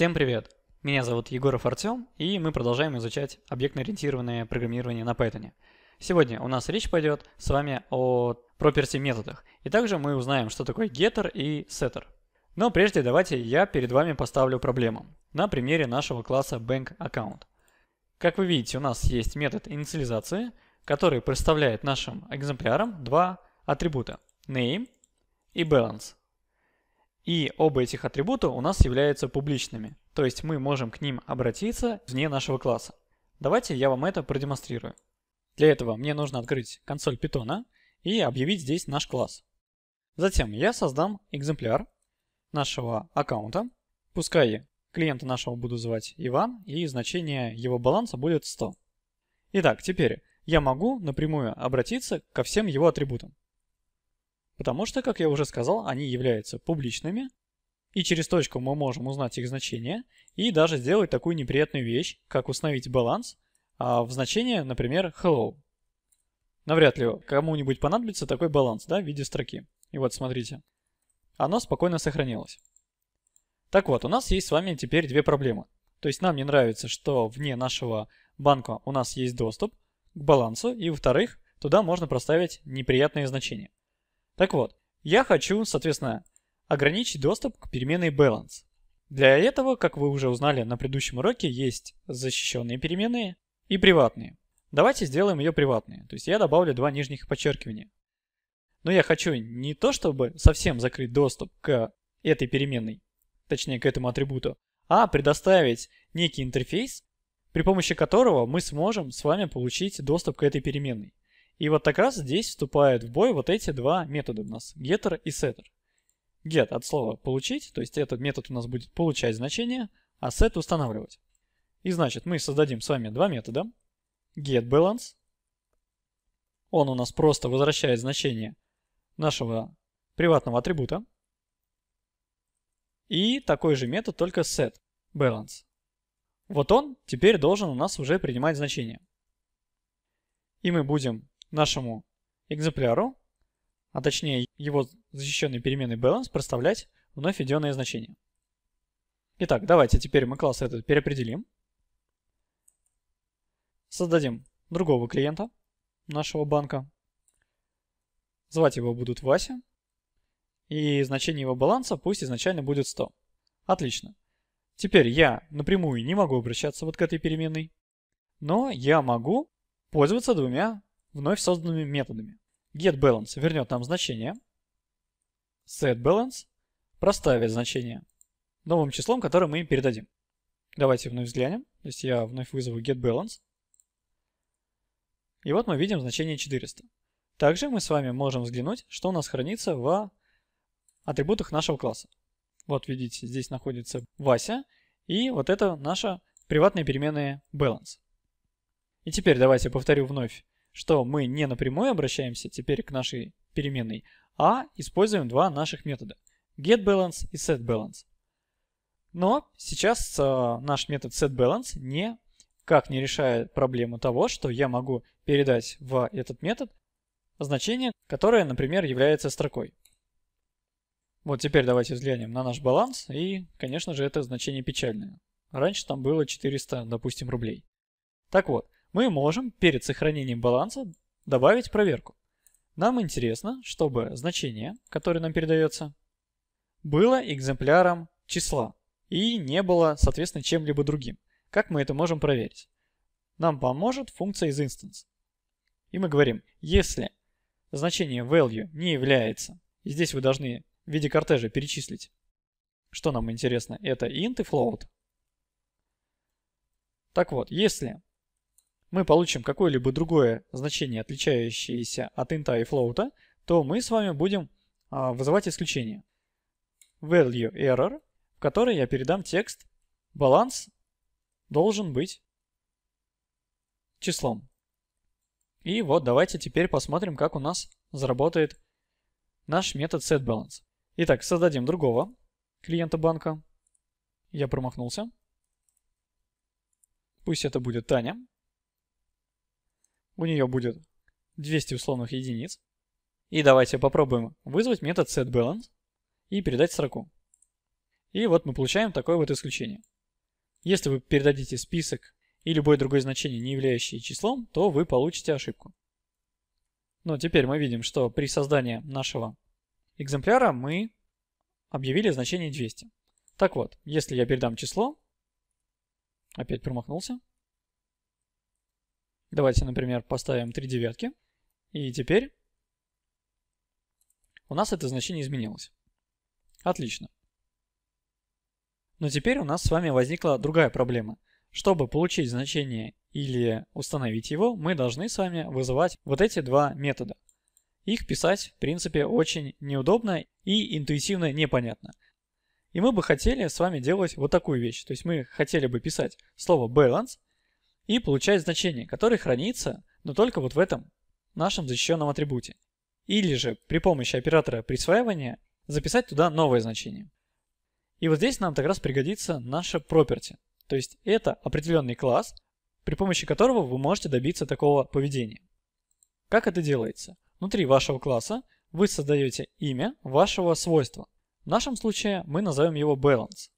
Всем привет! Меня зовут Егоров Артем, и мы продолжаем изучать объектно-ориентированное программирование на Python. Сегодня у нас речь пойдет с вами о property методах, и также мы узнаем, что такое getter и setter. Но прежде давайте я перед вами поставлю проблему на примере нашего класса bank account. Как вы видите, у нас есть метод инициализации, который представляет нашим экземплярам два атрибута – name и balance. И оба этих атрибута у нас являются публичными, то есть мы можем к ним обратиться вне нашего класса. Давайте я вам это продемонстрирую. Для этого мне нужно открыть консоль Python и объявить здесь наш класс. Затем я создам экземпляр нашего аккаунта. Пускай клиента нашего буду звать Иван, и значение его баланса будет 100. Итак, теперь я могу напрямую обратиться ко всем его атрибутам потому что, как я уже сказал, они являются публичными, и через точку мы можем узнать их значение и даже сделать такую неприятную вещь, как установить баланс а, в значение, например, hello. Навряд ли кому-нибудь понадобится такой баланс да, в виде строки. И вот смотрите, оно спокойно сохранилось. Так вот, у нас есть с вами теперь две проблемы. То есть нам не нравится, что вне нашего банка у нас есть доступ к балансу, и во-вторых, туда можно проставить неприятные значения. Так вот, я хочу, соответственно, ограничить доступ к переменной balance. Для этого, как вы уже узнали на предыдущем уроке, есть защищенные переменные и приватные. Давайте сделаем ее приватные, то есть я добавлю два нижних подчеркивания. Но я хочу не то, чтобы совсем закрыть доступ к этой переменной, точнее к этому атрибуту, а предоставить некий интерфейс, при помощи которого мы сможем с вами получить доступ к этой переменной. И вот как раз здесь вступают в бой вот эти два метода у нас, getter и setter. Get от слова получить, то есть этот метод у нас будет получать значение, а set устанавливать. И значит, мы создадим с вами два метода. GetBalance. Он у нас просто возвращает значение нашего приватного атрибута. И такой же метод, только set balance. Вот он теперь должен у нас уже принимать значение. И мы будем нашему экземпляру, а точнее его защищенной переменной balance, проставлять вновь введенные значения. Итак, давайте теперь мы класс этот переопределим. Создадим другого клиента нашего банка. Звать его будут Вася. И значение его баланса пусть изначально будет 100. Отлично. Теперь я напрямую не могу обращаться вот к этой переменной, но я могу пользоваться двумя вновь созданными методами. GetBalance вернет нам значение, setBalance проставит значение новым числом, которое мы им передадим. Давайте вновь взглянем. То есть я вновь вызову getBalance. И вот мы видим значение 400. Также мы с вами можем взглянуть, что у нас хранится в атрибутах нашего класса. Вот видите, здесь находится Вася, и вот это наша приватная переменная balance. И теперь давайте повторю вновь что мы не напрямую обращаемся теперь к нашей переменной, а используем два наших метода getBalance и setBalance. Но сейчас э, наш метод setBalance никак не решает проблему того, что я могу передать в этот метод значение, которое, например, является строкой. Вот теперь давайте взглянем на наш баланс, и, конечно же, это значение печальное. Раньше там было 400, допустим, рублей. Так вот, мы можем перед сохранением баланса добавить проверку. Нам интересно, чтобы значение, которое нам передается, было экземпляром числа и не было, соответственно, чем-либо другим. Как мы это можем проверить? Нам поможет функция isinstance. И мы говорим, если значение value не является, и здесь вы должны в виде кортежа перечислить, что нам интересно, это int и float. Так вот, если мы получим какое-либо другое значение, отличающееся от инта и флоута, то мы с вами будем а, вызывать исключение. Value error, в которой я передам текст баланс должен быть числом. И вот давайте теперь посмотрим, как у нас заработает наш метод setBalance. Итак, создадим другого клиента банка. Я промахнулся. Пусть это будет Таня у нее будет 200 условных единиц. И давайте попробуем вызвать метод setBalance и передать строку. И вот мы получаем такое вот исключение. Если вы передадите список и любое другое значение, не являющее числом, то вы получите ошибку. Но теперь мы видим, что при создании нашего экземпляра мы объявили значение 200. Так вот, если я передам число, опять промахнулся, Давайте, например, поставим 3 девятки. И теперь у нас это значение изменилось. Отлично. Но теперь у нас с вами возникла другая проблема. Чтобы получить значение или установить его, мы должны с вами вызывать вот эти два метода. Их писать, в принципе, очень неудобно и интуитивно непонятно. И мы бы хотели с вами делать вот такую вещь. То есть мы хотели бы писать слово balance и получает значение, которое хранится, но только вот в этом нашем защищенном атрибуте. Или же при помощи оператора присваивания записать туда новое значение. И вот здесь нам как раз пригодится наша property. То есть это определенный класс, при помощи которого вы можете добиться такого поведения. Как это делается? Внутри вашего класса вы создаете имя вашего свойства. В нашем случае мы назовем его balance.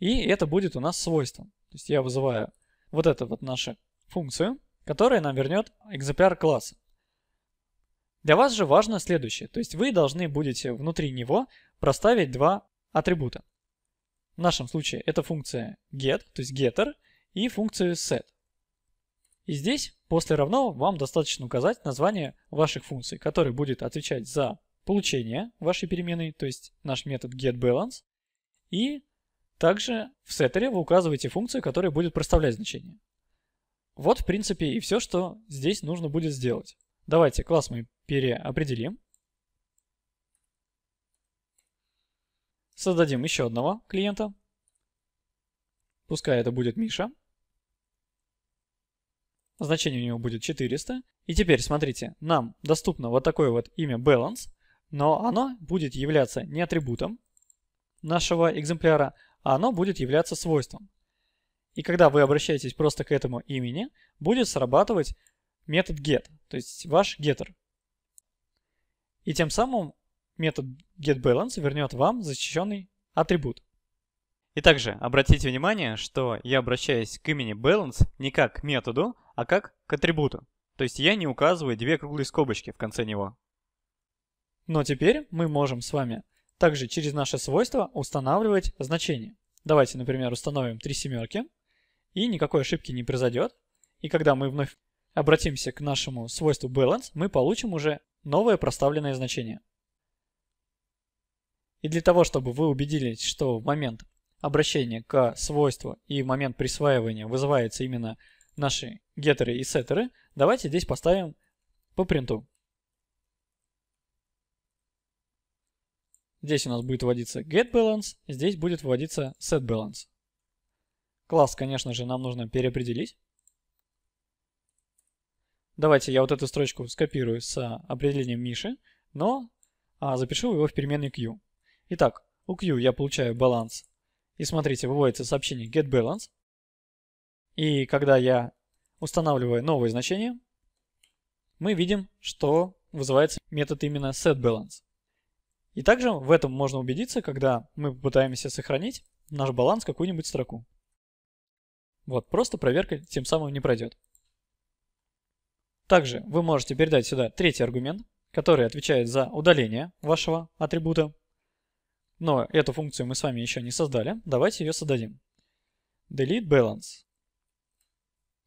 И это будет у нас свойством. То есть я вызываю вот эту вот нашу функцию, которая нам вернет экземпляр класса. Для вас же важно следующее, то есть вы должны будете внутри него проставить два атрибута. В нашем случае это функция get, то есть getter, и функцию set. И здесь после равно вам достаточно указать название ваших функций, которые будет отвечать за получение вашей переменной, то есть наш метод getBalance, и также в сеттере вы указываете функцию, которая будет проставлять значение. Вот, в принципе, и все, что здесь нужно будет сделать. Давайте класс мы переопределим. Создадим еще одного клиента. Пускай это будет Миша. Значение у него будет 400. И теперь, смотрите, нам доступно вот такое вот имя balance, но оно будет являться не атрибутом нашего экземпляра, а оно будет являться свойством. И когда вы обращаетесь просто к этому имени, будет срабатывать метод get, то есть ваш getter. И тем самым метод getBalance вернет вам защищенный атрибут. И также обратите внимание, что я обращаюсь к имени balance не как к методу, а как к атрибуту. То есть я не указываю две круглые скобочки в конце него. Но теперь мы можем с вами также через наше свойство устанавливать значение. Давайте, например, установим три семерки, и никакой ошибки не произойдет. И когда мы вновь обратимся к нашему свойству balance, мы получим уже новое проставленное значение. И для того, чтобы вы убедились, что в момент обращения к свойству и в момент присваивания вызываются именно наши геттеры и сеттеры, давайте здесь поставим по принту. Здесь у нас будет вводиться getBalance, здесь будет вводиться setBalance. Класс, конечно же, нам нужно переопределить. Давайте я вот эту строчку скопирую с определением Миши, но а, запишу его в переменную Q. Итак, у Q я получаю баланс. И смотрите, выводится сообщение getBalance. И когда я устанавливаю новое значение, мы видим, что вызывается метод именно setBalance. И также в этом можно убедиться, когда мы пытаемся сохранить наш баланс какую-нибудь строку. Вот, просто проверка тем самым не пройдет. Также вы можете передать сюда третий аргумент, который отвечает за удаление вашего атрибута. Но эту функцию мы с вами еще не создали. Давайте ее создадим. Delete balance.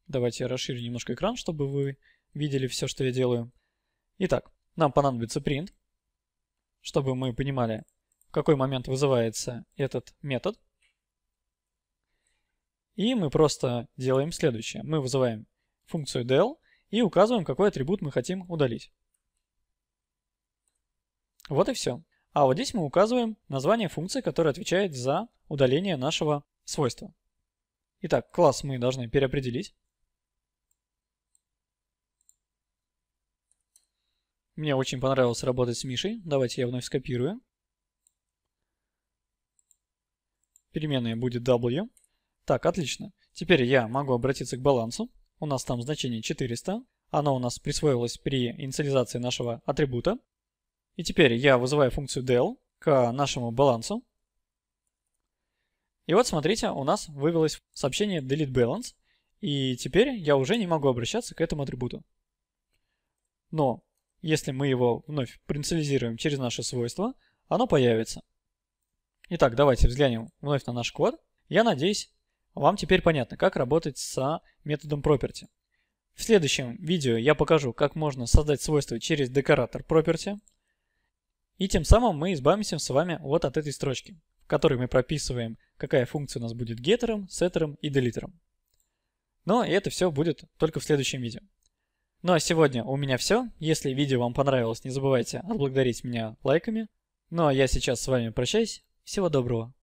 Давайте я расширю немножко экран, чтобы вы видели все, что я делаю. Итак, нам понадобится print чтобы мы понимали, в какой момент вызывается этот метод. И мы просто делаем следующее. Мы вызываем функцию del и указываем, какой атрибут мы хотим удалить. Вот и все. А вот здесь мы указываем название функции, которая отвечает за удаление нашего свойства. Итак, класс мы должны переопределить. Мне очень понравилось работать с Мишей. Давайте я вновь скопирую. Переменная будет W. Так, отлично. Теперь я могу обратиться к балансу. У нас там значение 400. Оно у нас присвоилось при инициализации нашего атрибута. И теперь я вызываю функцию del к нашему балансу. И вот смотрите, у нас вывелось сообщение delete balance. И теперь я уже не могу обращаться к этому атрибуту. Но если мы его вновь инициализируем через наше свойство, оно появится. Итак, давайте взглянем вновь на наш код. Я надеюсь, вам теперь понятно, как работать с методом property. В следующем видео я покажу, как можно создать свойство через декоратор property. И тем самым мы избавимся с вами вот от этой строчки, в которой мы прописываем, какая функция у нас будет гетером, сеттером и делитером. Но ну, это все будет только в следующем видео. Ну а сегодня у меня все. Если видео вам понравилось, не забывайте отблагодарить меня лайками. Ну а я сейчас с вами прощаюсь. Всего доброго.